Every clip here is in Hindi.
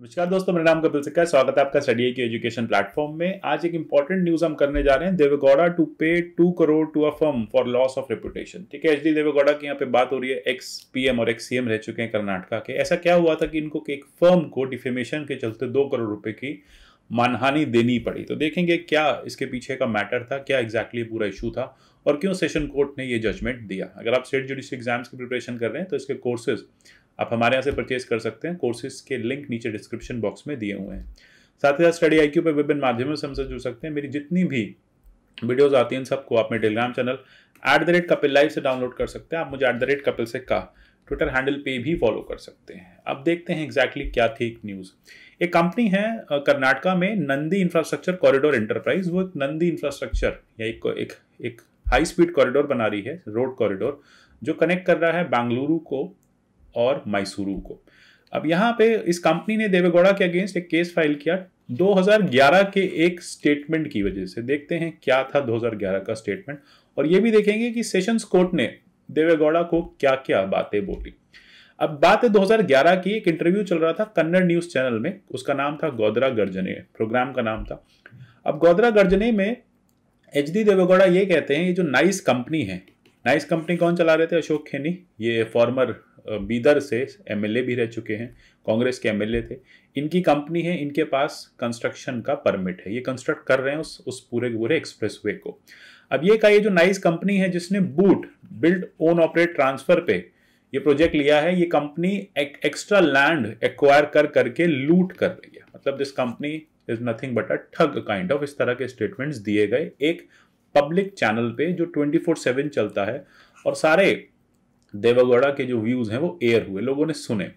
नमस्कार दोस्तों मेरा नाम कपिल सिक्का स्वागत है आपका स्टडी के एजुकेशन प्लेटफॉर्म में आज एक इंपॉर्टेंट न्यूज हम करने जा रहे हैं Deve Gowda to pay two crore to a firm for loss of reputation ठीक है एच डी देवेगौड़ा की यहाँ पे बात हो रही है एक्स पीएम और एक्स सीएम रह चुके हैं कर्नाटका के ऐसा क्या हुआ था कि इनको एक फर्म को डिफेमेशन के चलते दो करोड़ रुपए की मानहानि देनी पड़ी तो देखेंगे क्या इसके पीछे का मैटर था क्या एग्जैक्टली exactly पूरा इशू था और क्यों सेशन कोर्ट ने ये जजमेंट दिया अगर आप स्टेट जुडिशियल एग्जाम्स की प्रिपरेशन कर रहे हैं तो इसके कोर्सेज आप हमारे यहाँ से परचेज कर सकते हैं कोर्सेज के लिंक नीचे डिस्क्रिप्शन बॉक्स में दिए हुए हैं साथ ही साथ स्टडी आई पर विभिन्न माध्यमों से हमसे जुड़ सकते हैं मेरी जितनी भी वीडियोज़ आती हैं सबको आप मेरे Telegram channel at the rate Kapil live से डाउनलोड कर सकते हैं आप मुझे एट द रेट कपिल से का ट्विटर हैंडल पे भी फॉलो कर सकते हैं अब देखते हैं एग्जैक्टली exactly क्या थी एक न्यूज़ एक कंपनी है कर्नाटका में नंदी इंफ्रास्ट्रक्चर कॉरिडोर एंटरप्राइज वो एक नंदी इंफ्रास्ट्रक्चर या एक एक एक हाई स्पीड कॉरिडोर बना रही है रोड कॉरिडोर जो कनेक्ट कर रहा है बेंगलुरु को और मैसूरू को अब यहां पे इस कंपनी ने देवेगौड़ा के अगेंस्ट एक केस फाइल किया 2011 के एक स्टेटमेंट की वजह से देखते हैं क्या था 2011 का स्टेटमेंट और ये भी देखेंगे कि सेशंस कोर्ट ने देवेगौड़ा को क्या क्या बातें बोली अब बात है 2011 की एक इंटरव्यू चल रहा था कन्नड़ न्यूज चैनल में उसका नाम था गोदरा गर्जने प्रोग्राम का नाम था अब गोदरा गर्जने में एच डी देवेगौड़ा ये कहते हैं ये जो नाइस कंपनी है नाइस कंपनी कौन चला रहे थे अशोक खेनी ये फॉर्मर बीदर से एमएलए भी रह चुके हैं कांग्रेस के एमएलए थे इनकी कंपनी है इनके पास कंस्ट्रक्शन का परमिट है ये कंस्ट्रक्ट कर रहे हैं उस उस पूरे पूरे एक्सप्रेस वे को अब ये का ये जो नाइस कंपनी है जिसने BOOT build own operate transfer पे ये प्रोजेक्ट लिया है ये कंपनी एक, एक्स्ट्रा लैंड एक्वायर कर करके लूट कर रही है मतलब this company is nothing but a thug kind of इस तरह के स्टेटमेंट्स दिए गए एक पब्लिक चैनल पे जो ट्वेंटी फोर सेवन चलता है और सारे देवगौड़ा के जो व्यूज़ हैं वो एयर हुए लोगों ने सुने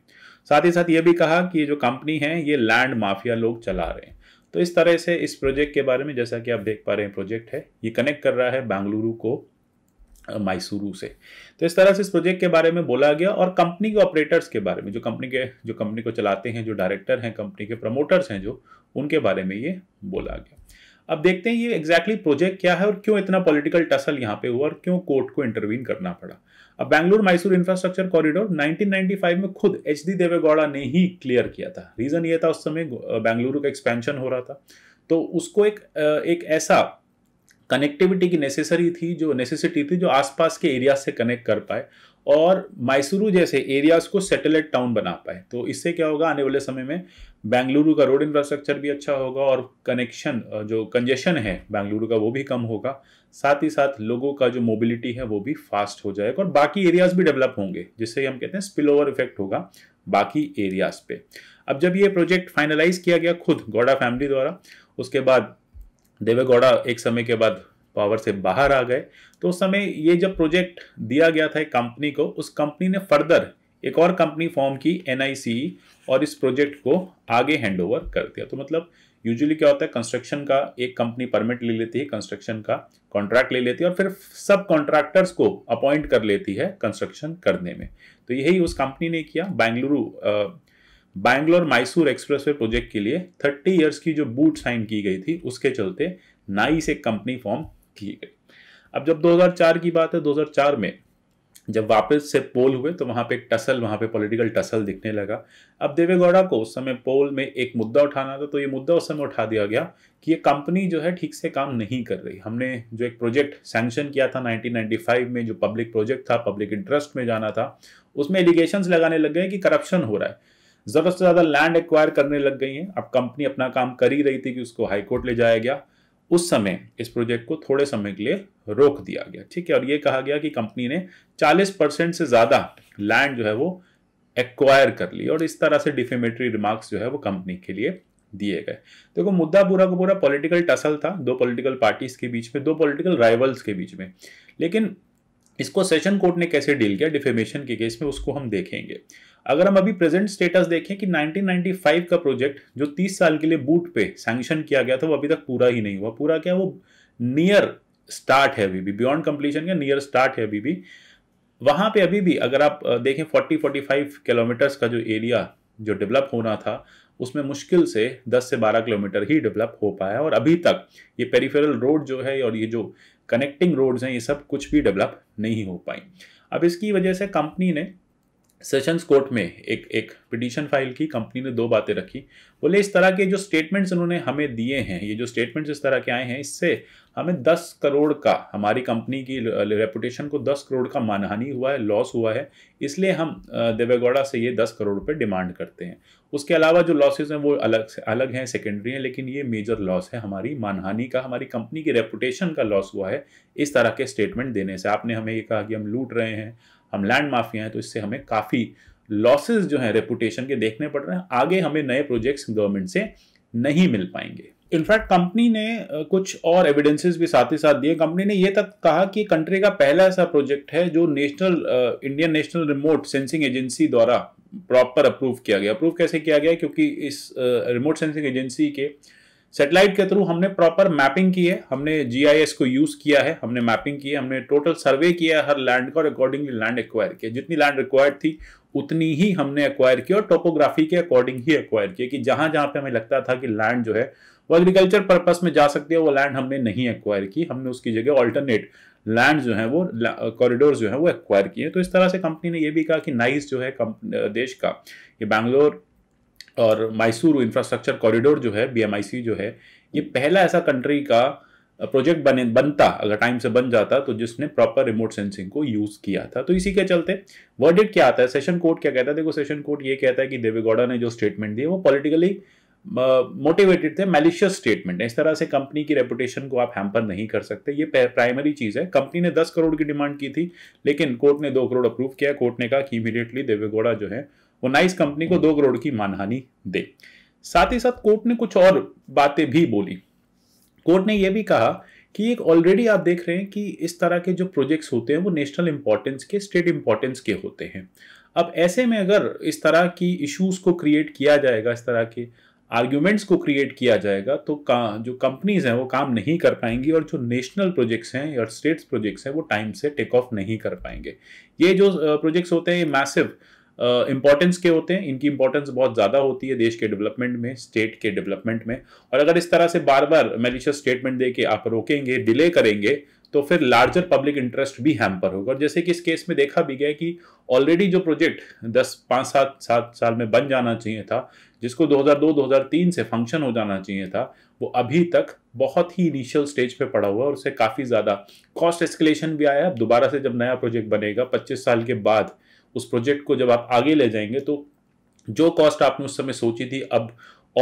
साथ ही साथ ये भी कहा कि ये जो कंपनी है ये लैंड माफिया लोग चला रहे हैं तो इस तरह से इस प्रोजेक्ट के बारे में जैसा कि आप देख पा रहे हैं प्रोजेक्ट है ये कनेक्ट कर रहा है बेंगलुरु को माइसूरू से तो इस तरह से इस प्रोजेक्ट के बारे में बोला गया और कंपनी के ऑपरेटर्स के बारे में जो कंपनी के जो कंपनी को चलाते हैं जो डायरेक्टर हैं कंपनी के प्रमोटर्स हैं जो उनके बारे में ये बोला गया अब देखते हैं ये एग्जैक्टली exactly प्रोजेक्ट क्या है और क्यों इतना पॉलिटिकल टसल यहाँ पे हुआ और क्यों कोर्ट को इंटरवीन करना पड़ा अब बैंगलोर मैसूर इंफ्रास्ट्रक्चर कॉरिडोर 1995 में खुद एच डी देवेगौड़ा ने ही क्लियर किया था रीज़न ये था उस समय बेंगलुरु का एक्सपेंशन हो रहा था तो उसको एक एक ऐसा कनेक्टिविटी की नेसेसरी थी जो नेसेसिटी थी जो आसपास के एरिया से कनेक्ट कर पाए और मैसूरू जैसे एरियाज़ को सेटेलाइट टाउन बना पाए तो इससे क्या होगा आने वाले समय में बेंगलुरु का रोड इंफ्रास्ट्रक्चर भी अच्छा होगा और कनेक्शन जो कंजेशन है बेंगलुरु का वो भी कम होगा साथ ही साथ लोगों का जो मोबिलिटी है वो भी फास्ट हो जाएगा और बाकी एरियाज़ भी डेवलप होंगे जिससे हम कहते हैं स्पिल ओवर इफेक्ट होगा बाकी एरियाज़ पे अब जब ये प्रोजेक्ट फाइनलाइज किया गया खुद गौड़ा फैमिली द्वारा उसके बाद देवे गौड़ा एक समय के बाद पावर से बाहर आ गए तो उस समय ये जब प्रोजेक्ट दिया गया था एक कंपनी को उस कंपनी ने फर्दर एक और कंपनी फॉर्म की एन e, और इस प्रोजेक्ट को आगे हैंड कर दिया तो मतलब यूजुअली क्या होता है कंस्ट्रक्शन का एक कंपनी परमिट ले लेती है कंस्ट्रक्शन का कॉन्ट्रैक्ट ले लेती है और फिर सब कॉन्ट्रैक्टर्स को अपॉइंट कर लेती है कंस्ट्रक्शन करने में तो यही उस कंपनी ने किया बैंगलुरु बैंगलोर मैसूर वे प्रोजेक्ट के लिए थर्टी ईयर्स की जो बूट साइन की गई थी उसके चलते नाइस एक कंपनी फॉर्म ठीक है अब जब 2004 की बात है 2004 में जब वापस से पोल हुए तो वहाँ पे एक टसल वहाँ पे पॉलिटिकल टसल दिखने लगा अब देवेगौड़ा को उस समय पोल में एक मुद्दा उठाना था तो ये मुद्दा उस समय उठा दिया गया कि ये कंपनी जो है ठीक से काम नहीं कर रही हमने जो एक प्रोजेक्ट सैंक्शन किया था 1995 में जो पब्लिक प्रोजेक्ट था पब्लिक इंटरेस्ट में जाना था उसमें एलिगेशन लगाने लग गए कि करप्शन हो रहा है ज़्यादा से ज़्यादा लैंड एक्वायर करने लग गई हैं अब कंपनी अपना काम कर ही रही थी कि उसको हाईकोर्ट ले जाया गया उस समय इस प्रोजेक्ट को थोड़े समय के लिए रोक दिया गया ठीक है और ये कहा गया कि कंपनी ने 40 परसेंट से ज़्यादा लैंड जो है वो एक्वायर कर ली और इस तरह से डिफेमेटरी रिमार्क्स जो है वो कंपनी के लिए दिए गए देखो मुद्दा पूरा का पूरा पॉलिटिकल टसल था दो पॉलिटिकल पार्टीज के बीच में दो पॉलिटिकल राइवल्स के बीच में लेकिन इसको सेशन कोर्ट ने कैसे डील किया डिफेमेशन के केस में उसको हम देखेंगे अगर हम अभी प्रेजेंट स्टेटस देखें कि 1995 का प्रोजेक्ट जो 30 साल के लिए बूट पे सैंक्शन किया गया था वो अभी तक पूरा ही नहीं हुआ पूरा क्या वो नियर स्टार्ट है अभी भी बियॉन्ड कंप्लीशन का नियर स्टार्ट है अभी भी वहाँ पे अभी भी अगर आप देखें 40-45 किलोमीटर्स का जो एरिया जो डेवलप होना था उसमें मुश्किल से 10 से 12 किलोमीटर ही डेवलप हो पाया और अभी तक ये पेरीफेरल रोड जो है और ये जो कनेक्टिंग रोड्स हैं ये सब कुछ भी डेवलप नहीं हो पाई अब इसकी वजह से कंपनी ने सेशंस कोर्ट में एक एक पिटीशन फाइल की कंपनी ने दो बातें रखी बोले इस तरह के जो स्टेटमेंट्स उन्होंने हमें दिए हैं ये जो स्टेटमेंट्स इस तरह के आए हैं इससे हमें 10 करोड़ का हमारी कंपनी की रेपुटेशन को 10 करोड़ का मानहानि हुआ है लॉस हुआ है इसलिए हम देवेगौड़ा से ये 10 करोड़ रुपये डिमांड करते हैं उसके अलावा जो लॉसेज हैं वो अलग से अलग हैं सेकेंडरी हैं लेकिन ये मेजर लॉस है हमारी मानहानि का हमारी कंपनी की रेपुटेशन का लॉस हुआ है इस तरह के स्टेटमेंट देने से आपने हमें ये कहा कि हम लूट रहे हैं हम लैंड माफिया हैं तो इससे हमें काफ़ी लॉसेस जो हैं रेपुटेशन के देखने पड़ रहे हैं आगे हमें नए प्रोजेक्ट्स गवर्नमेंट से नहीं मिल पाएंगे इनफैक्ट कंपनी ने कुछ और एविडेंसेस भी साथ ही साथ दिए कंपनी ने यह तक कहा कि कंट्री का पहला ऐसा प्रोजेक्ट है जो national Indian national remote sensing agency द्वारा प्रॉपर अप्रूव किया गया अप्रूव कैसे किया गया क्योंकि इस रिमोट सेंसिंग एजेंसी के uh, सेटेलाइट के थ्रू हमने प्रॉपर मैपिंग की है हमने जीआईएस को यूज किया है हमने मैपिंग की है हमने टोटल सर्वे किया है हर लैंड का और अकॉर्डिंगली लैंड एक्वायर किया जितनी लैंड रिक्वायर्ड थी उतनी ही हमने एक्वायर की और टोपोग्राफी के अकॉर्डिंग ही एक्वायर किया कि जहां जहां पे हमें लगता था कि लैंड जो है वो एग्रीकल्चर पर्पस में जा सकती है वो लैंड हमने नहीं एक्वायर की हमने उसकी जगह ऑल्टरनेट लैंड जो है वो कॉरिडोर जो है वो एक्वायर किए तो इस तरह से कंपनी ने ये भी कहा कि नाइस जो है देश का ये बैंगलोर और मैसूर इंफ्रास्ट्रक्चर कॉरिडोर जो है बी जो है ये पहला ऐसा कंट्री का प्रोजेक्ट बने बनता अगर टाइम से बन जाता तो जिसने प्रॉपर रिमोट सेंसिंग को यूज़ किया था तो इसी के चलते वर्डिट क्या आता है सेशन कोर्ट क्या कहता है देखो सेशन कोर्ट ये कहता है कि देवेगौड़ा ने जो स्टेटमेंट दी है वो पॉलिटिकली मोटिवेटेड थे मेलिशियस स्टेटमेंट है इस तरह से कंपनी की रेपुटेशन को आप हैम्पर नहीं कर सकते ये प्राइमरी चीज़ है कंपनी ने दस करोड़ की डिमांड की थी लेकिन कोर्ट ने दो करोड़ अप्रूव किया कोर्ट ने कहा कि इमीडिएटली देवेगौड़ा जो है वो नाइस कंपनी को दो करोड़ की मानहानि दे साथ ही साथ कोर्ट ने कुछ और बातें भी बोली कोर्ट ने यह भी कहा कि एक ऑलरेडी आप देख रहे हैं कि इस तरह के जो प्रोजेक्ट्स होते हैं वो नेशनल इंपॉर्टेंस के स्टेट इंपॉर्टेंस के होते हैं अब ऐसे में अगर इस तरह की इश्यूज को क्रिएट किया जाएगा इस तरह के आर्ग्यूमेंट्स को क्रिएट किया जाएगा तो का जो कंपनीज हैं वो काम नहीं कर पाएंगी और जो नेशनल प्रोजेक्ट्स हैं या स्टेट्स प्रोजेक्ट्स हैं वो टाइम से टेक ऑफ नहीं कर पाएंगे ये जो प्रोजेक्ट्स होते हैं ये मैसिव इंपॉर्टेंस के होते हैं इनकी इंपॉर्टेंस बहुत ज़्यादा होती है देश के डेवलपमेंट में स्टेट के डेवलपमेंट में और अगर इस तरह से बार बार मेलिशियस स्टेटमेंट दे के आप रोकेंगे डिले करेंगे तो फिर लार्जर पब्लिक इंटरेस्ट भी हैम्पर होगा और जैसे कि इस केस में देखा भी गया कि ऑलरेडी जो प्रोजेक्ट दस पाँच सात सात साल में बन जाना चाहिए था जिसको 2002-2003 से फंक्शन हो जाना चाहिए था वो अभी तक बहुत ही इनिशियल स्टेज पे पड़ा हुआ और उससे काफ़ी ज़्यादा कॉस्ट एस्केलेशन भी आया अब दोबारा से जब नया प्रोजेक्ट बनेगा पच्चीस साल के बाद उस प्रोजेक्ट को जब आप आगे ले जाएंगे तो जो कॉस्ट आपने उस समय सोची थी अब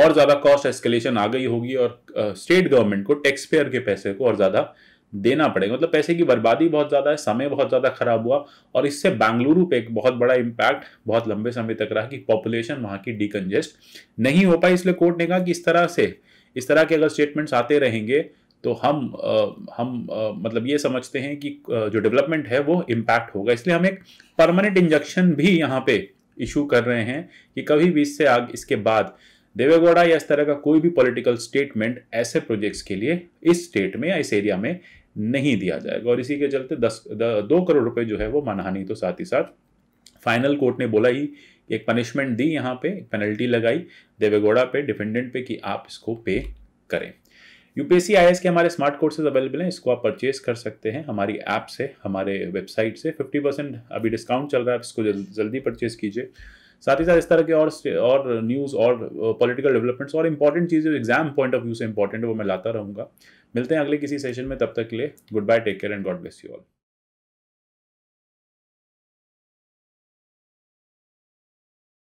और ज़्यादा कॉस्ट एस्केलेशन आ गई होगी और स्टेट गवर्नमेंट को टैक्स पेयर के पैसे को और ज़्यादा देना पड़ेगा मतलब पैसे की बर्बादी बहुत ज़्यादा है समय बहुत ज़्यादा खराब हुआ और इससे बेंगलुरु पे एक बहुत बड़ा इम्पैक्ट बहुत लंबे समय तक रहा कि पॉपुलेशन वहाँ की डिकंजेस्ट नहीं हो पाई इसलिए कोर्ट ने कहा कि इस तरह से इस तरह के अगर स्टेटमेंट्स आते रहेंगे तो हम आ, हम आ, मतलब ये समझते हैं कि जो डेवलपमेंट है वो इम्पैक्ट होगा इसलिए हम एक परमानेंट इंजेक्शन भी यहाँ पे इशू कर रहे हैं कि कभी भी इससे आग इसके बाद देवेगौड़ा या इस तरह का कोई भी पॉलिटिकल स्टेटमेंट ऐसे प्रोजेक्ट्स के लिए इस स्टेट में या इस एरिया में नहीं दिया जाएगा और इसी के चलते दस द, दो करोड़ रुपए जो है वो मानहानि तो साथ ही साथ फाइनल कोर्ट ने बोला ही एक पनिशमेंट दी यहाँ पे पेनल्टी लगाई देवेगौड़ा पे डिफेंडेंट पे कि आप इसको पे करें यूपीएससी आई के हमारे स्मार्ट कोर्सेज अवेलेबल हैं इसको आप परचेज कर सकते हैं हमारी ऐप से हमारे वेबसाइट से 50 परसेंट अभी डिस्काउंट चल रहा है आप इसको जल्दी परचेज कीजिए साथ ही साथ इस तरह के और और न्यूज़ और पॉलिटिकल uh, डेवलपमेंट्स और इंपॉर्टेंट चीज़ें एग्जाम पॉइंट ऑफ व्यू से इंपॉर्टेंट वो मैं लाता रहूँगा मिलते हैं अगले किसी सेशन में तब तक के लिए good bye take care and God bless you all